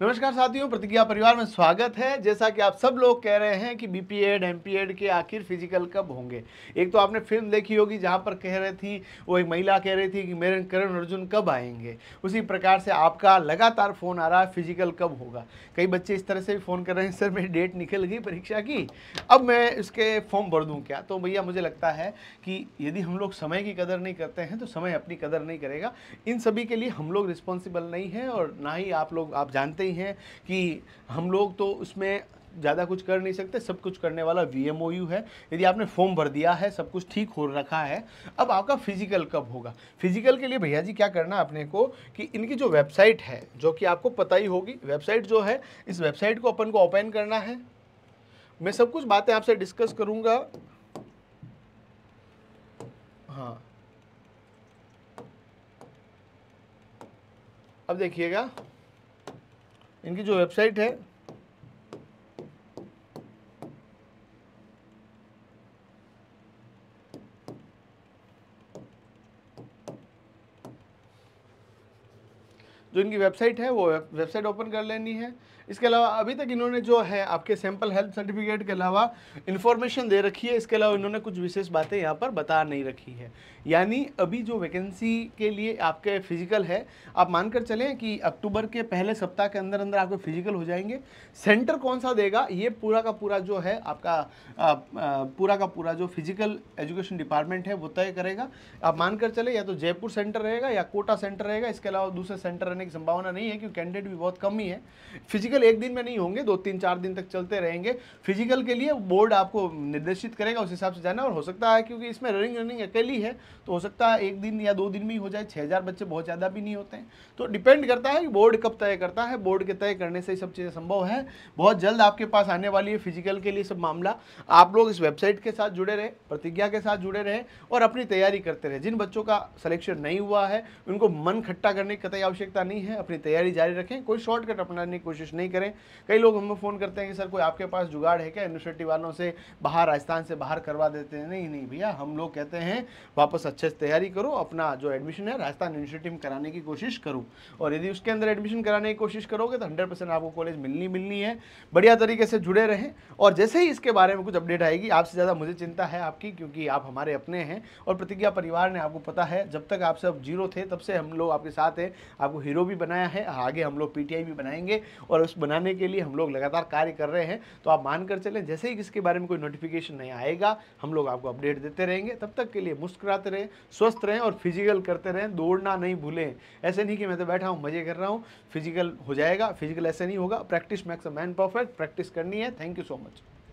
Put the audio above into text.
नमस्कार साथियों प्रतिज्ञा परिवार में स्वागत है जैसा कि आप सब लोग कह रहे हैं कि B P Ed M P Ed के आखिर फिजिकल कब होंगे एक तो आपने फिल्म देखी होगी जहां पर कह रही थी वो एक महिला कह रही थी कि मेरे करण अर्जुन कब आएंगे उसी प्रकार से आपका लगातार फ़ोन आ रहा है फिजिकल कब होगा कई बच्चे इस तरह से भी फ़ोन कर रहे हैं सर मेरी डेट निकल गई परीक्षा की अब मैं इसके फॉर्म भर दूँ क्या तो भैया मुझे लगता है कि यदि हम लोग समय की कदर नहीं करते हैं तो समय अपनी कदर नहीं करेगा इन सभी के लिए हम लोग रिस्पॉन्सिबल नहीं है और ना ही आप लोग आप जानते जानते ही हैं कि हम लोग तो उसमें ज़्यादा कुछ कर नहीं सकते सब कुछ करने वाला वी एम है यदि आपने फॉर्म भर दिया है सब कुछ ठीक हो रखा है अब आपका फिजिकल कब होगा फिजिकल के लिए भैया जी क्या करना है अपने को कि इनकी जो वेबसाइट है जो कि आपको पता ही होगी वेबसाइट जो है इस वेबसाइट को अपन को ओपन करना है मैं सब कुछ बातें आपसे डिस्कस करूँगा हाँ अब देखिएगा इनकी जो वेबसाइट है जो इनकी वेबसाइट है वो वेबसाइट ओपन कर लेनी है इसके अलावा अभी तक इन्होंने जो है आपके सैंपल हेल्थ सर्टिफिकेट के अलावा इन्फॉर्मेशन दे रखी है इसके अलावा इन्होंने कुछ विशेष बातें यहाँ पर बता नहीं रखी है यानी अभी जो वैकेंसी के लिए आपके फिजिकल है आप मानकर चलें कि अक्टूबर के पहले सप्ताह के अंदर अंदर आपके फिजिकल हो जाएंगे सेंटर कौन सा देगा ये पूरा का पूरा जो है आपका आ, आ, पूरा का पूरा जो फिजिकल एजुकेशन डिपार्टमेंट है वो तय करेगा आप मानकर चले या तो जयपुर सेंटर रहेगा या कोटा सेंटर रहेगा इसके अलावा दूसरे सेंटर रहने की संभावना नहीं है क्योंकि कैंडिडेट भी बहुत कम ही है फिजिकल एक दिन में नहीं होंगे दो तीन चार दिन तक चलते रहेंगे फिजिकल के लिए बोर्ड आपको निर्देशित करेगा उस हिसाब से जाना और हो सकता है क्योंकि इसमें रनिंग रनिंग अकेली है तो हो सकता है एक दिन या दो दिन में ही हो जाए छः बच्चे बहुत ज़्यादा भी नहीं होते तो डिपेंड करता है कि बोर्ड कब तय करता है बोर्ड के तय करने से ही सब चीज़ें संभव है बहुत जल्द आपके पास आने वाली है फिजिकल के लिए सब मामला आप लोग इस वेबसाइट के साथ जुड़े रहे प्रतिज्ञा के साथ जुड़े रहे और अपनी तैयारी करते रहे जिन बच्चों का सिलेक्शन नहीं हुआ है उनको मन खट्टा करने की कतई आवश्यकता नहीं करनी है अपनी तैयारी जारी रखें कोई शॉर्टकट अपनाने की कोशिश नहीं करें कई लोग हमें फ़ोन करते हैं कि सर कोई आपके पास जुगाड़ है क्या यूनिवर्सिटी वालों से बाहर राजस्थान से बाहर करवा देते हैं नहीं नहीं भैया हम लोग कहते हैं वापस अच्छे से तैयारी करो अपना जो एडमिशन है राजस्थान यूनिवर्सिटी में कराने की कोशिश करो और यदि उसके अंदर एडमिशन कराने की कोशिश करोगे तो हंड्रेड आपको कॉलेज मिलनी मिलनी है बढ़िया तरीके से जुड़े रहें और जैसे ही इसके बारे में कुछ अपडेट आएगी आपसे ज़्यादा मुझे चिंता है आपकी क्योंकि आप हमारे अपने हैं और प्रतिज्ञा परिवार ने आपको पता है जब तक आप सब जीरो थे तब से हम लोग आपके साथ हैं आपको हीरो भी बनाया है आगे हम लोग पीटीआई भी बनाएंगे और उस बनाने के लिए हम लोग लगातार कार्य कर रहे हैं तो आप मान कर चलें जैसे ही इसके बारे में कोई नोटिफिकेशन नहीं आएगा हम लोग आपको अपडेट देते रहेंगे तब तक के लिए मुस्कुराते रहें स्वस्थ रहें और फिजिकल करते रहें दौड़ना नहीं भूलें ऐसे नहीं कि मैं तो बैठा हूँ मज़े कर रहा हूँ फिजिकल हो जाएगा फिजिकल ऐसे नहीं होगा practice makes man perfect practice करनी है थैंक यू सो मच